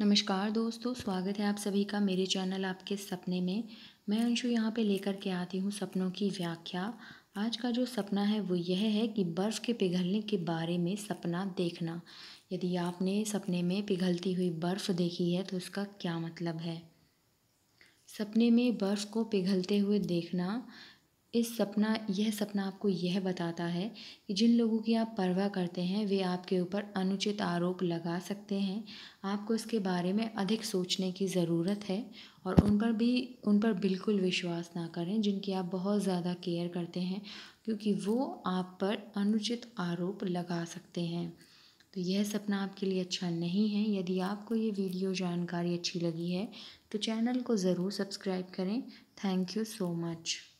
नमस्कार दोस्तों स्वागत है आप सभी का मेरे चैनल आपके सपने में मैं अंशु यहाँ पे लेकर के आती हूँ सपनों की व्याख्या आज का जो सपना है वो यह है कि बर्फ़ के पिघलने के बारे में सपना देखना यदि आपने सपने में पिघलती हुई बर्फ़ देखी है तो उसका क्या मतलब है सपने में बर्फ़ को पिघलते हुए देखना इस सपना यह सपना आपको यह बताता है कि जिन लोगों की आप परवाह करते हैं वे आपके ऊपर अनुचित आरोप लगा सकते हैं आपको इसके बारे में अधिक सोचने की ज़रूरत है और उन पर भी उन पर बिल्कुल विश्वास ना करें जिनकी आप बहुत ज़्यादा केयर करते हैं क्योंकि वो आप पर अनुचित आरोप लगा सकते हैं तो यह सपना आपके लिए अच्छा नहीं है यदि आपको ये वीडियो जानकारी अच्छी लगी है तो चैनल को ज़रूर सब्सक्राइब करें थैंक यू सो मच